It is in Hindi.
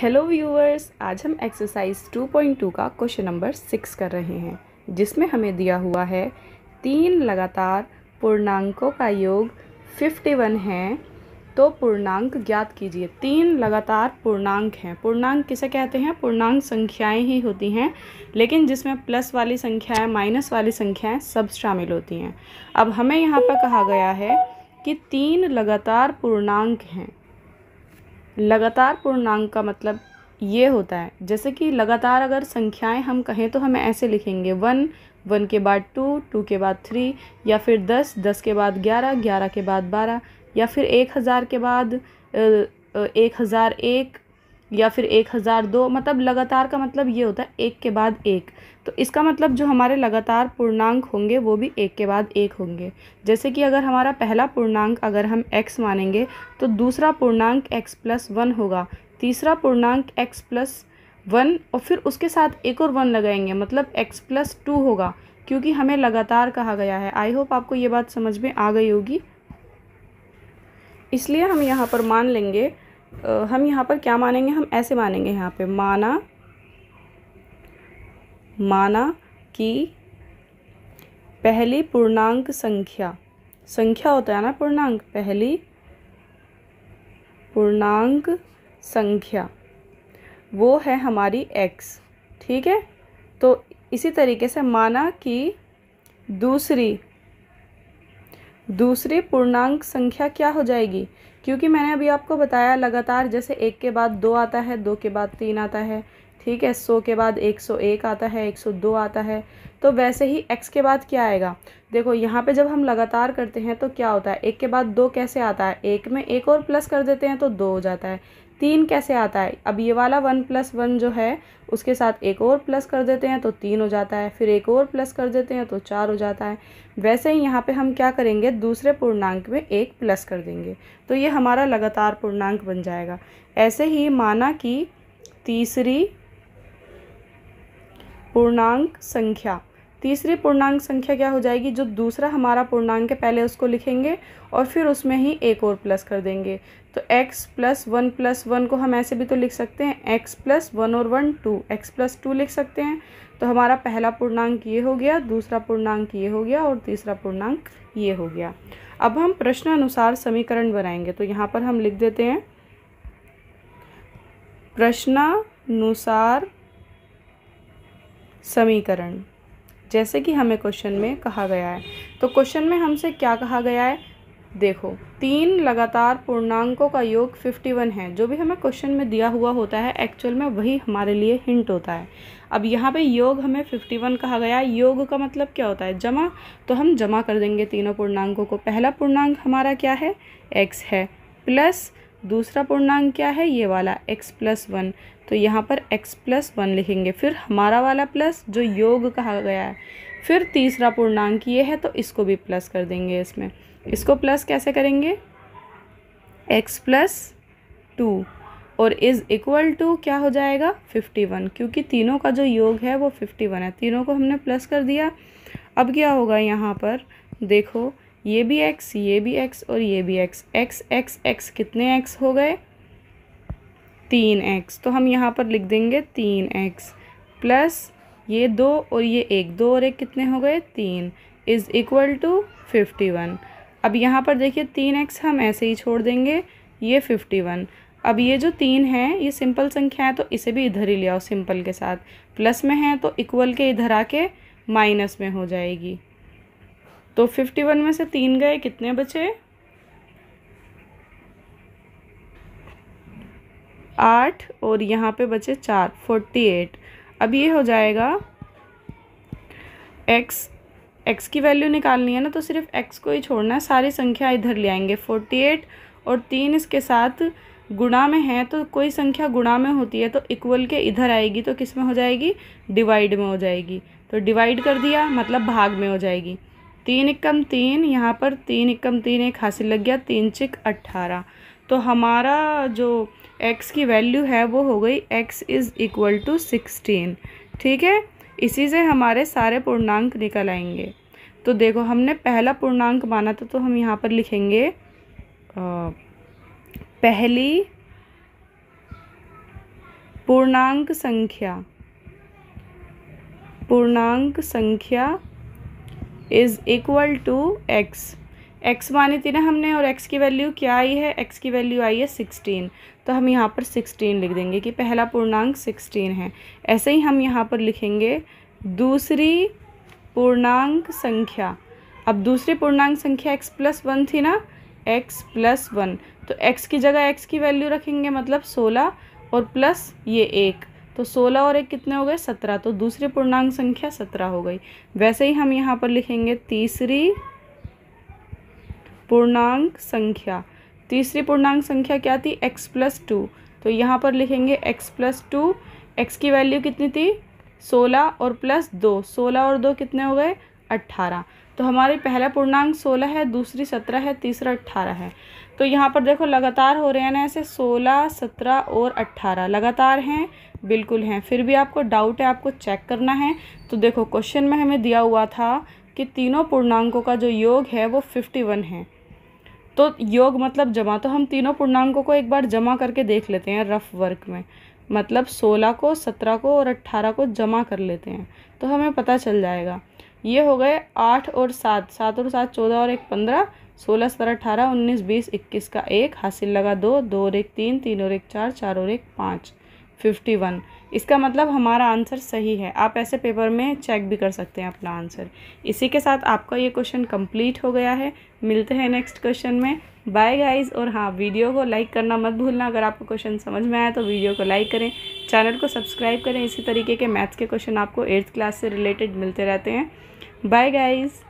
हेलो व्यूअर्स आज हम एक्सरसाइज 2.2 का क्वेश्चन नंबर सिक्स कर रहे हैं जिसमें हमें दिया हुआ है तीन लगातार पूर्णांकों का योग 51 है तो पूर्णांक ज्ञात कीजिए तीन लगातार पूर्णांक हैं पूर्णांक किसे कहते हैं पूर्णांक संख्याएं ही होती हैं लेकिन जिसमें प्लस वाली संख्याएं माइनस वाली संख्याएं सब शामिल होती हैं अब हमें यहाँ पर कहा गया है कि तीन लगातार पूर्णांक हैं लगातार पूर्णांक का मतलब ये होता है जैसे कि लगातार अगर संख्याएं हम कहें तो हमें ऐसे लिखेंगे वन वन के बाद टू टू के बाद थ्री या फिर दस दस के बाद ग्यारह ग्यारह के बाद बारह या फिर एक हज़ार के बाद एक हज़ार एक या फिर एक हज़ार दो मतलब लगातार का मतलब ये होता है एक के बाद एक तो इसका मतलब जो हमारे लगातार पूर्णांक होंगे वो भी एक के बाद एक होंगे जैसे कि अगर हमारा पहला पूर्णांक अगर हम x मानेंगे तो दूसरा पूर्णांक x प्लस वन होगा तीसरा पूर्णांक x प्लस वन और फिर उसके साथ एक और वन लगाएंगे मतलब x प्लस टू होगा क्योंकि हमें लगातार कहा गया है आई होप आपको ये बात समझ में आ गई होगी इसलिए हम यहाँ पर मान लेंगे हम यहाँ पर क्या मानेंगे हम ऐसे मानेंगे यहाँ पे माना माना कि पहली पूर्णांक संख्या संख्या होता है ना पूर्णांक पहली पूर्णांक संख्या वो है हमारी एक्स ठीक है तो इसी तरीके से माना कि दूसरी दूसरी पूर्णांक संख्या क्या हो जाएगी क्योंकि मैंने अभी आपको बताया लगातार जैसे एक के बाद दो आता है दो के बाद तीन आता है ठीक है सौ के बाद एक सौ एक आता है एक सौ दो आता है तो वैसे ही एक्स के बाद क्या आएगा देखो यहाँ पे जब हम लगातार करते हैं तो क्या होता है एक के बाद दो कैसे आता है एक में एक और प्लस कर देते हैं तो दो हो जाता है तीन कैसे आता है अब ये वाला वन प्लस वन जो है उसके साथ एक और प्लस कर देते हैं तो तीन हो जाता है फिर एक और प्लस कर देते हैं तो चार हो जाता है वैसे ही यहाँ पे हम क्या करेंगे दूसरे पूर्णांक में एक प्लस कर देंगे तो ये हमारा लगातार पूर्णांक बन जाएगा ऐसे ही माना कि तीसरी पूर्णांक संख्या तीसरी पूर्णांक संख्या क्या हो जाएगी जो दूसरा हमारा पूर्णांक है पहले उसको लिखेंगे और फिर उसमें ही एक और प्लस कर देंगे तो x plus one plus one को हम ऐसे भी तो लिख सकते हैं x प्लस वन और one two x plus two लिख सकते हैं तो हमारा पहला पूर्णांक ये हो गया दूसरा पूर्णांक ये हो गया और तीसरा पूर्णांक ये हो गया अब हम प्रश्न अनुसार समीकरण बनाएंगे तो यहाँ पर हम लिख देते हैं प्रश्नानुसार समीकरण जैसे कि हमें क्वेश्चन में कहा गया है तो क्वेश्चन में हमसे क्या कहा गया है देखो तीन लगातार पूर्णांकों का योग 51 है जो भी हमें क्वेश्चन में दिया हुआ होता है एक्चुअल में वही हमारे लिए हिंट होता है अब यहाँ पे योग हमें 51 कहा गया है योग का मतलब क्या होता है जमा तो हम जमा कर देंगे तीनों पूर्णांकों को पहला पूर्णांक हमारा क्या है एक्स है प्लस दूसरा पूर्णांक क्या है ये वाला एक्स प्लस वन तो यहाँ पर x प्लस वन लिखेंगे फिर हमारा वाला प्लस जो योग कहा गया है फिर तीसरा पूर्णांक ये है तो इसको भी प्लस कर देंगे इसमें इसको प्लस कैसे करेंगे x प्लस टू और इज़ इक्वल टू क्या हो जाएगा फिफ्टी वन क्योंकि तीनों का जो योग है वो फिफ्टी वन है तीनों को हमने प्लस कर दिया अब क्या होगा यहाँ पर देखो ये भी एक्स ये भी एक्स और ये भी एक्स एक्स एक्स एक्स कितने एक्स हो गए तीन एक्स तो हम यहाँ पर लिख देंगे तीन एक्स प्लस ये दो और ये एक दो और एक कितने हो गए तीन is equal to fifty one अब यहाँ पर देखिए तीन एक्स हम ऐसे ही छोड़ देंगे ये फिफ्टी वन अब ये जो तीन है ये सिंपल संख्या है तो इसे भी इधर ही ले आओ सिंपल के साथ प्लस में है तो इक्वल के इधर आके माइनस में हो जाएगी तो फिफ्टी वन में से तीन गए कितने बचे आठ और यहाँ पे बचे चार फोर्टी एट अब ये हो जाएगा एक्स एक्स की वैल्यू निकालनी है ना तो सिर्फ एक्स को ही छोड़ना है सारी संख्या इधर ले आएंगे फोर्टी एट और तीन इसके साथ गुणा में है तो कोई संख्या गुणा में होती है तो इक्वल के इधर आएगी तो किस में हो जाएगी डिवाइड में हो जाएगी तो डिवाइड कर दिया मतलब भाग में हो जाएगी तीन इक्कम तीन यहाँ पर तीन इक्कम तीन एक हासिल लग गया तीन चिक अट्ठारह तो हमारा जो x की वैल्यू है वो हो गई x is equal to sixteen ठीक है इसी से हमारे सारे पूर्णांक निकल आएंगे तो देखो हमने पहला पूर्णांक माना था तो हम यहाँ पर लिखेंगे आ, पहली पूर्णांक संख्या पूर्णांक संख्या is equal to x x माने थी ना हमने और एक्स की वैल्यू क्या आई है एक्स की वैल्यू आई है सिक्सटीन तो हम यहाँ पर सिक्सटीन लिख देंगे कि पहला पूर्णांक सिक्सटीन है ऐसे ही हम यहाँ पर लिखेंगे दूसरी पूर्णांक संख्या अब दूसरी पूर्णांक संख्या एक्स प्लस वन थी ना एक्स प्लस वन तो एक्स की जगह एक्स की वैल्यू रखेंगे मतलब सोलह और प्लस ये एक तो सोलह और एक कितने हो गए सत्रह तो दूसरी पूर्णांक संख्या सत्रह हो गई वैसे ही हम यहाँ पर लिखेंगे तीसरी पूर्णांक संख्या तीसरी पूर्णांक संख्या क्या थी x प्लस टू तो यहाँ पर लिखेंगे x प्लस टू एक्स की वैल्यू कितनी थी सोलह और प्लस दो सोलह और दो कितने हो गए अट्ठारह तो हमारी पहला पूर्णांक सोलह है दूसरी सत्रह है तीसरा 18 है तो यहाँ पर देखो लगातार हो रहे हैं ना ऐसे सोलह सत्रह और अट्ठारह लगातार हैं बिल्कुल हैं फिर भी आपको डाउट है आपको चेक करना है तो देखो क्वेश्चन में हमें दिया हुआ था कि तीनों पूर्णांकों का जो योग है वो फिफ्टी वन है तो योग मतलब जमा तो हम तीनों पूर्णांकों को एक बार जमा करके देख लेते हैं रफ वर्क में मतलब सोलह को सत्रह को और अट्ठारह को जमा कर लेते हैं तो हमें पता चल जाएगा ये हो गए आठ और सात सात और सात चौदह और एक पंद्रह सोलह सत्रह अठारह उन्नीस बीस इक्कीस का एक हासिल लगा दो दो और एक तीन तीन और एक चार चार और एक पाँच फिफ्टी वन इसका मतलब हमारा आंसर सही है आप ऐसे पेपर में चेक भी कर सकते हैं अपना आंसर इसी के साथ आपका ये क्वेश्चन कंप्लीट हो गया है मिलते हैं नेक्स्ट क्वेश्चन में बाय गाइस और हाँ वीडियो को लाइक करना मत भूलना अगर आपको क्वेश्चन समझ में आया तो वीडियो को लाइक करें चैनल को सब्सक्राइब करें इसी तरीके के मैथ्स के क्वेश्चन आपको एट्थ क्लास से रिलेटेड मिलते रहते हैं बाय गाइज़